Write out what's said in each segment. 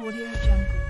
Audio Jungle.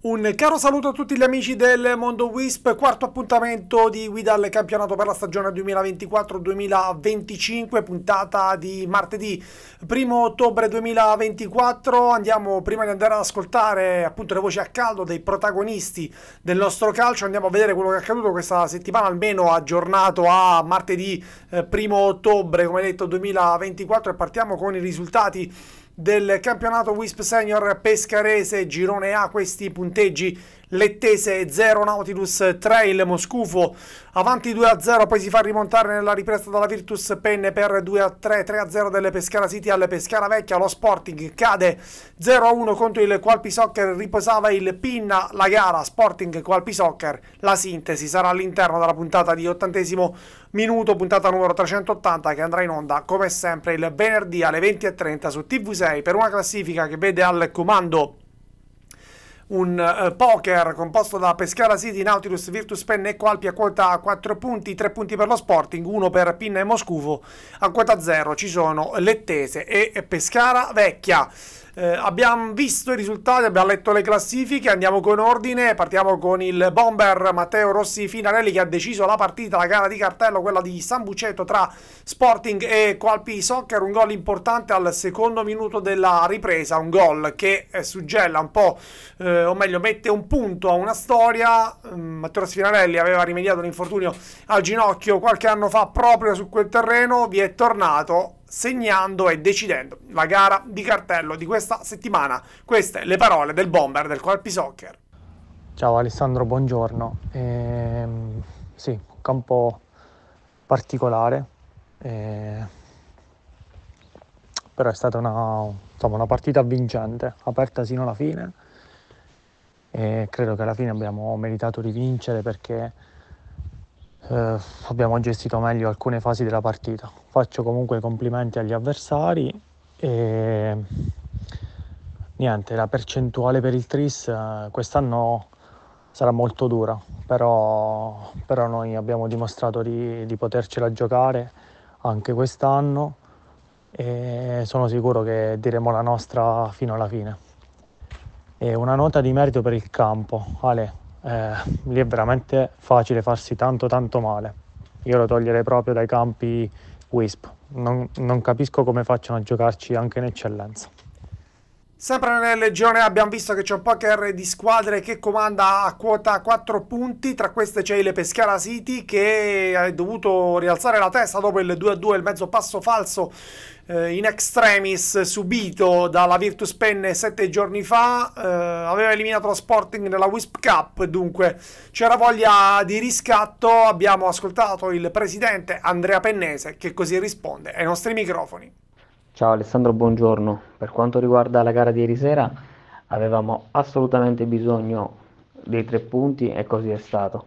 Un caro saluto a tutti gli amici del Mondo Wisp, quarto appuntamento di guida al campionato per la stagione 2024-2025, puntata di martedì 1 ottobre 2024. Andiamo prima di andare ad ascoltare appunto le voci a caldo dei protagonisti del nostro calcio, andiamo a vedere quello che è accaduto questa settimana, almeno aggiornato a martedì 1 eh, ottobre, come detto 2024 e partiamo con i risultati del campionato Wisp Senior Pescarese, girone A, questi punteggi Lettese 0 Nautilus 3 il Moscufo avanti 2-0 a poi si fa rimontare nella ripresa dalla Virtus Penne per 2-3 a 3-0 a delle Pescara City alle Pescara Vecchia lo Sporting cade 0-1 a contro il Qualpi Soccer riposava il Pinna la gara Sporting Qualpi Soccer la sintesi sarà all'interno della puntata di ottantesimo minuto puntata numero 380 che andrà in onda come sempre il venerdì alle 20.30 su TV6 per una classifica che vede al comando un eh, poker composto da Pescara City, Nautilus, Virtus Pen e Qualpi a quota 4 punti, 3 punti per lo Sporting, 1 per Pinna e Moscufo, a quota 0 ci sono Lettese e Pescara Vecchia. Eh, abbiamo visto i risultati, abbiamo letto le classifiche, andiamo con ordine, partiamo con il bomber Matteo Rossi Finarelli che ha deciso la partita, la gara di cartello, quella di San Bucetto tra Sporting e Qualpi Soccer, un gol importante al secondo minuto della ripresa, un gol che eh, suggella un po', eh, o meglio mette un punto a una storia, mm, Matteo Rossi Finarelli aveva rimediato un infortunio al ginocchio qualche anno fa proprio su quel terreno, vi è tornato segnando e decidendo la gara di cartello di questa settimana. Queste le parole del bomber del Colpi Soccer. Ciao Alessandro, buongiorno. Ehm, sì, campo particolare, eh, però è stata una, insomma, una partita vincente, aperta sino alla fine e credo che alla fine abbiamo meritato di vincere perché eh, abbiamo gestito meglio alcune fasi della partita. Faccio comunque i complimenti agli avversari e niente, la percentuale per il Tris eh, quest'anno sarà molto dura, però, però noi abbiamo dimostrato di, di potercela giocare anche quest'anno e sono sicuro che diremo la nostra fino alla fine. E una nota di merito per il campo, Ale, eh, lì è veramente facile farsi tanto tanto male. Io lo toglierei proprio dai campi Wisp. Non, non capisco come facciano a giocarci anche in eccellenza. Sempre nella Legione abbiamo visto che c'è un poker di squadre che comanda a quota 4 punti, tra queste c'è il Pescara City che ha dovuto rialzare la testa dopo il 2-2, il mezzo passo falso eh, in extremis subito dalla Virtus Pen sette giorni fa, eh, aveva eliminato lo Sporting nella Wisp Cup, dunque c'era voglia di riscatto, abbiamo ascoltato il presidente Andrea Pennese che così risponde ai nostri microfoni. Ciao Alessandro, buongiorno. Per quanto riguarda la gara di ieri sera, avevamo assolutamente bisogno dei tre punti e così è stato.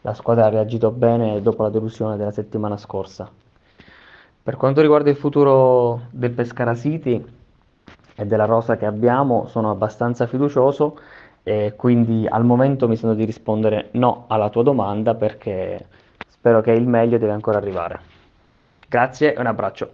La squadra ha reagito bene dopo la delusione della settimana scorsa. Per quanto riguarda il futuro del Pescara City e della rosa che abbiamo, sono abbastanza fiducioso e quindi al momento mi sento di rispondere no alla tua domanda perché spero che il meglio deve ancora arrivare. Grazie e un abbraccio.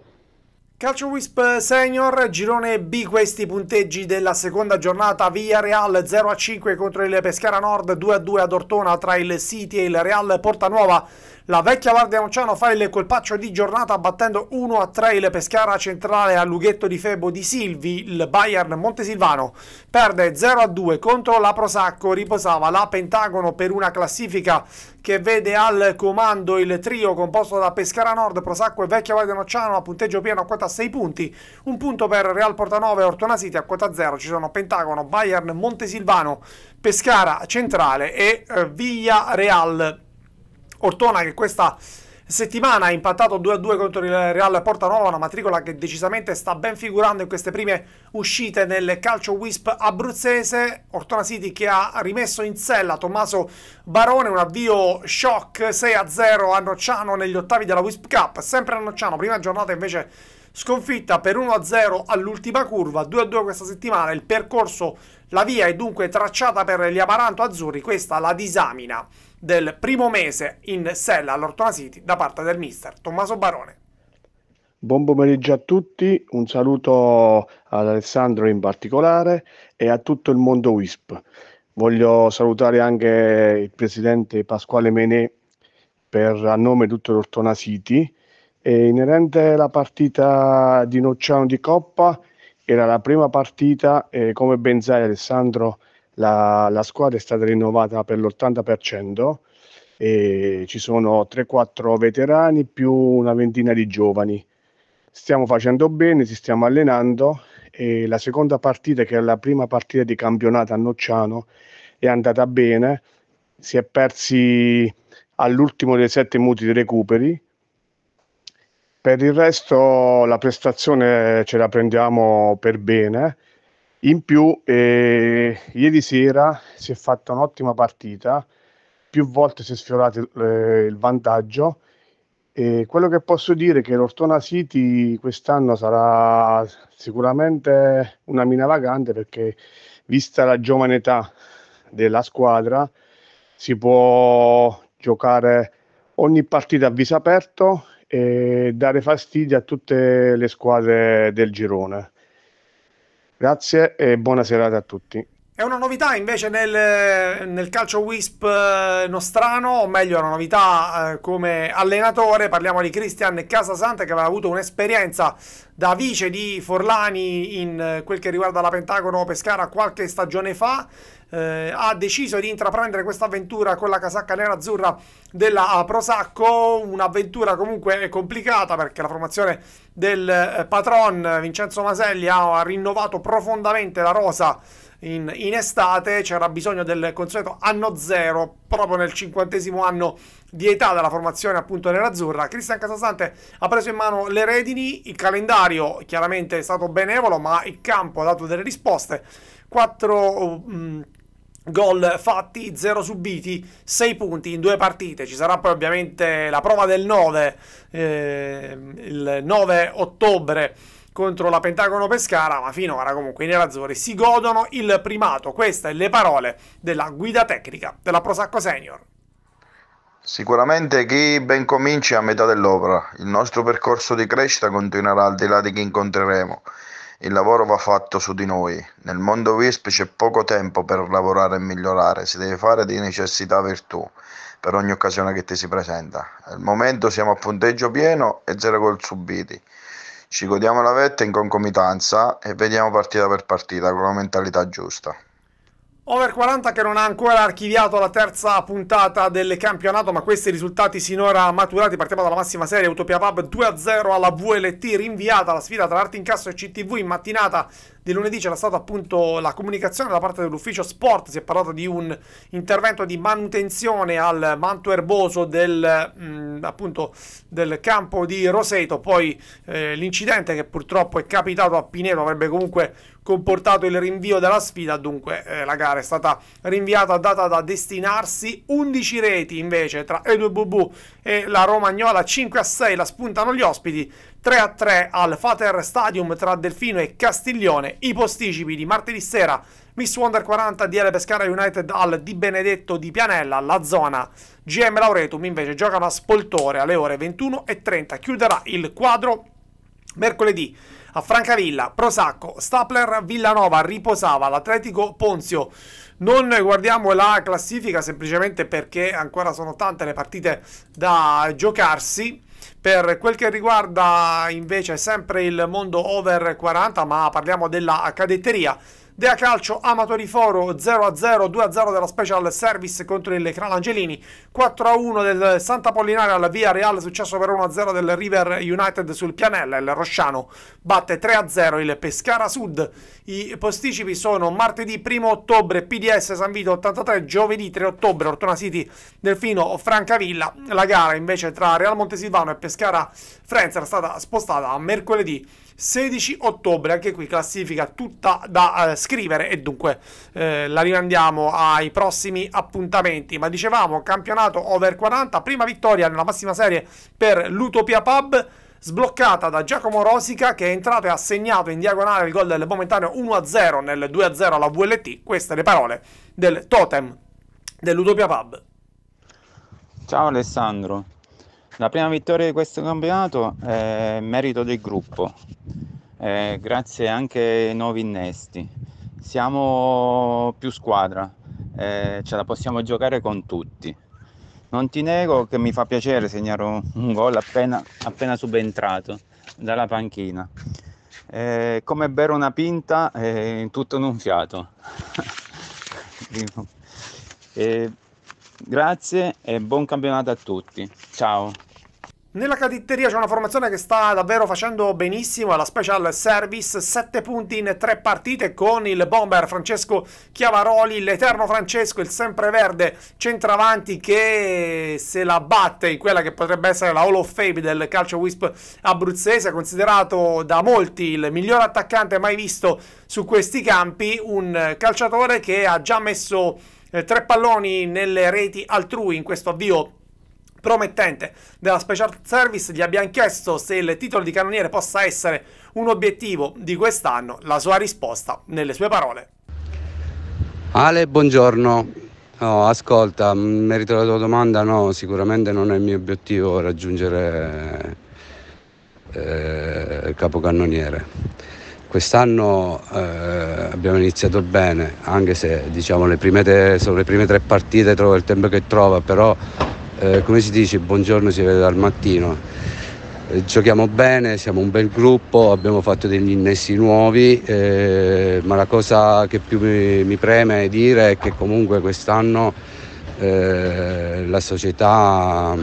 Calcio Wisp Senior, girone B, questi punteggi della seconda giornata, via Real 0-5 contro il Pescara Nord, 2-2 ad Ortona tra il City e il Real Porta Nuova. La vecchia Guardia Monciano fa il colpaccio di giornata battendo 1-3 il Pescara centrale al Lughetto di Febo di Silvi, il Bayern Montesilvano. Perde 0-2 contro la Prosacco, riposava la Pentagono per una classifica che vede al comando il trio composto da Pescara Nord, Prosacco e Vecchia Guardia Monciano a punteggio pieno a quota 6 punti, un punto per Real Portanove e Ortona City a quota 0, ci sono Pentagono, Bayern Montesilvano, Pescara Centrale e eh, Via Real. Ortona che questa settimana ha impattato 2-2 contro il Real Porta Nuova, una matricola che decisamente sta ben figurando in queste prime uscite nel calcio Wisp abruzzese. Ortona City che ha rimesso in sella Tommaso Barone, un avvio shock 6-0 a Nocciano negli ottavi della Wisp Cup, sempre a Nocciano, prima giornata invece sconfitta per 1-0 all'ultima curva, 2-2 questa settimana, il percorso, la via è dunque tracciata per gli Amaranto Azzurri, questa la disamina del primo mese in sella all'Ortona City da parte del mister Tommaso Barone. Buon pomeriggio a tutti, un saluto ad Alessandro in particolare e a tutto il mondo WISP. Voglio salutare anche il presidente Pasquale Menè per, a nome di tutto l'Ortona City. E inerente alla partita di Nocciano di Coppa, era la prima partita, eh, come ben sai Alessandro, la, la squadra è stata rinnovata per l'80% e ci sono 3-4 veterani più una ventina di giovani. Stiamo facendo bene, ci stiamo allenando e la seconda partita, che è la prima partita di campionato a Nocciano, è andata bene. Si è persi all'ultimo dei sette minuti di recuperi. Per il resto la prestazione ce la prendiamo per bene in più, eh, ieri sera si è fatta un'ottima partita, più volte si è sfiorato eh, il vantaggio. E quello che posso dire è che l'Ortona City quest'anno sarà sicuramente una mina vagante perché, vista la giovane età della squadra, si può giocare ogni partita a viso aperto e dare fastidio a tutte le squadre del girone. Grazie e buona serata a tutti. È una novità invece nel, nel calcio Wisp eh, nostrano, o meglio, una novità eh, come allenatore. Parliamo di Cristian Casasante che aveva avuto un'esperienza da vice di Forlani in eh, quel che riguarda la Pentagono Pescara qualche stagione fa eh, ha deciso di intraprendere questa avventura con la casacca nera-azzurra della Prosacco, un'avventura comunque complicata perché la formazione del eh, patron Vincenzo Maselli ha rinnovato profondamente la rosa in, in, estate c'era bisogno del consueto anno zero proprio nel cinquantesimo anno di età della formazione appunto nerazzurra Cristian Casasante ha preso in mano le redini il calendario chiaramente è stato benevolo ma il campo ha dato delle risposte quattro mh, mm, Gol fatti, 0 subiti, 6 punti in due partite. Ci sarà poi ovviamente la prova del 9, eh, il 9 ottobre contro la Pentagono Pescara, ma finora comunque i nerazzurri si godono il primato. Queste le parole della guida tecnica della Prosacco Senior. Sicuramente chi ben comincia a metà dell'opera. Il nostro percorso di crescita continuerà al di là di chi incontreremo. Il lavoro va fatto su di noi. Nel mondo Wisp c'è poco tempo per lavorare e migliorare, si deve fare di necessità virtù per ogni occasione che ti si presenta. Al momento siamo a punteggio pieno e zero gol subiti. Ci godiamo la vetta in concomitanza e vediamo partita per partita con la mentalità giusta. Over 40 che non ha ancora archiviato la terza puntata del campionato, ma questi risultati sinora maturati. Partiamo dalla massima serie Utopia Pub 2-0 alla VLT, rinviata la sfida tra Artincasso e CTV in mattinata di lunedì c'era stata appunto la comunicazione da parte dell'ufficio sport, si è parlato di un intervento di manutenzione al manto erboso del, mh, mm, appunto, del campo di Roseto, poi eh, l'incidente che purtroppo è capitato a Pineto avrebbe comunque comportato il rinvio della sfida, dunque eh, la gara è stata rinviata, data da destinarsi 11 reti invece tra E2BB e la Romagnola 5 a 6 la spuntano gli ospiti 3-3 al Fater Stadium tra Delfino e Castiglione, i posticipi di martedì sera, Miss Wonder 40 di DL Pescara United al Di Benedetto di Pianella, la zona GM Lauretum invece gioca a Spoltore alle ore 21.30, chiuderà il quadro mercoledì a Francavilla, Prosacco, Stapler, Villanova, riposava l'Atletico Ponzio. Non guardiamo la classifica semplicemente perché ancora sono tante le partite da giocarsi. Per quel che riguarda invece sempre il mondo over 40, ma parliamo della cadetteria, Dea Calcio Amatori Foro 0-0, 2-0 della Special Service contro il Clan Angelini, 4-1 del Santa Pollinare alla Via Real, successo per 1-0 del River United sul Pianella, il Rosciano batte 3-0 il Pescara Sud. I posticipi sono martedì 1 ottobre PDS San Vito 83, giovedì 3 ottobre Ortona City Delfino Francavilla, la gara invece tra Real Montesilvano e Pescara Frenza era stata spostata a mercoledì 16 ottobre, anche qui classifica tutta da uh, scrivere e dunque eh, la rimandiamo ai prossimi appuntamenti. Ma dicevamo, campionato over 40, prima vittoria nella massima serie per l'Utopia Pub sbloccata da Giacomo Rosica che è entrato e ha segnato in diagonale il gol del momentaneo 1-0 nel 2-0 alla VLT. Queste le parole del totem dell'Utopia Pub. Ciao Alessandro, la prima vittoria di questo campionato è eh, merito del gruppo, eh, grazie anche ai nuovi innesti. Siamo più squadra, eh, ce la possiamo giocare con tutti. Non ti nego che mi fa piacere segnare un, gol appena, appena, subentrato dalla panchina. Eh, come bere una pinta, eh, in tutto in un fiato. eh, Grazie e buon campionato a tutti. Ciao. Nella caditteria c'è una formazione che sta davvero facendo benissimo la Special Service, 7 punti in 3 partite con il bomber Francesco Chiavaroli, l'eterno Francesco, il sempreverde centravanti che se la batte in quella che potrebbe essere la Hall of Fame del calcio Wisp abruzzese, considerato da molti il miglior attaccante mai visto su questi campi, un calciatore che ha già messo eh, tre palloni nelle reti altrui in questo avvio promettente della Special Service. Gli abbiamo chiesto se il titolo di cannoniere possa essere un obiettivo di quest'anno. La sua risposta nelle sue parole. Ale, buongiorno. No, ascolta, merito alla tua domanda, no, sicuramente non è il mio obiettivo raggiungere eh, il capocannoniere. Quest'anno eh, abbiamo iniziato bene, anche se diciamo, le, prime te, le prime tre partite trova il tempo che trova, però eh, come si dice, buongiorno si vede dal mattino. Eh, giochiamo bene, siamo un bel gruppo, abbiamo fatto degli innessi nuovi, eh, ma la cosa che più mi, mi preme dire è che comunque quest'anno eh, la società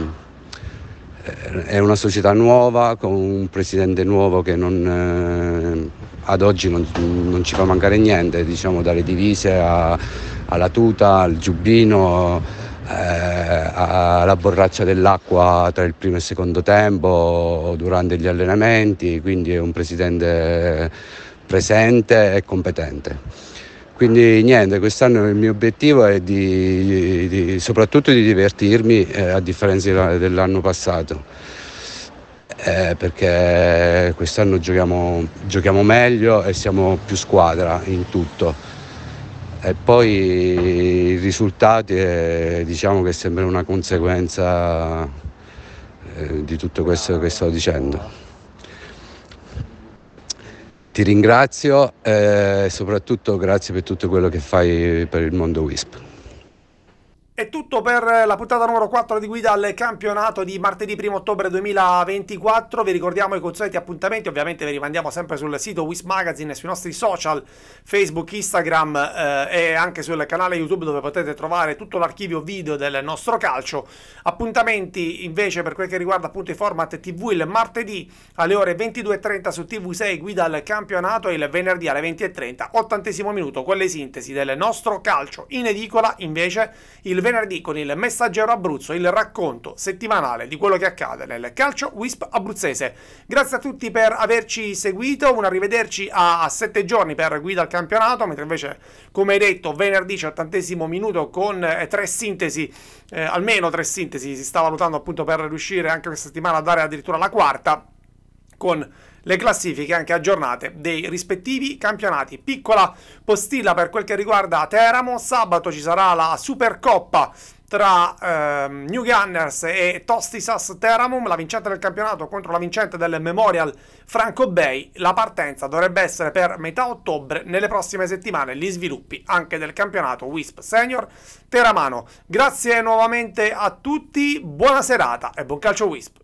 eh, è una società nuova con un presidente nuovo che non ad oggi non, non ci fa mancare niente, diciamo dalle divise a, alla tuta, al giubbino, eh, alla borraccia dell'acqua tra il primo e il secondo tempo, durante gli allenamenti, quindi è un presidente presente e competente. Quindi niente, quest'anno il mio obiettivo è di, di, soprattutto di divertirmi eh, a differenza dell'anno passato eh, perché quest'anno giochiamo, giochiamo meglio e siamo più squadra in tutto. E poi i risultati eh, diciamo che sembrano una conseguenza eh, di tutto questo che sto dicendo. Ti ringrazio e eh, soprattutto grazie per tutto quello che fai per il mondo WISP. È tutto per la puntata numero 4 di guida al campionato di martedì 1 ottobre 2024. Vi ricordiamo i consueti appuntamenti, ovviamente vi rimandiamo sempre sul sito Wiz Magazine, sui nostri social Facebook, Instagram eh, e anche sul canale YouTube dove potete trovare tutto l'archivio video del nostro calcio. Appuntamenti invece per quel che riguarda appunto i format TV il martedì alle ore 22.30 su TV6 guida al campionato e il venerdì alle 20.30, ottantesimo minuto con sintesi del nostro calcio. In edicola invece il venerdì venerdì con il Messaggero Abruzzo, il racconto settimanale di quello che accade nel calcio WISP abruzzese. Grazie a tutti per averci seguito, un arrivederci a, sette giorni per guida al campionato, mentre invece, come detto, venerdì ottantesimo minuto con eh, tre sintesi, eh, almeno tre sintesi, si sta valutando appunto per riuscire anche questa settimana a dare addirittura la quarta, con le classifiche anche aggiornate dei rispettivi campionati. Piccola postilla per quel che riguarda Teramo, sabato ci sarà la Supercoppa tra eh, New Gunners e Tostisas Teramum, la vincente del campionato contro la vincente del Memorial Franco Bay. La partenza dovrebbe essere per metà ottobre, nelle prossime settimane gli sviluppi anche del campionato Wisp Senior Teramano. Grazie nuovamente a tutti, buona serata e buon calcio Wisp.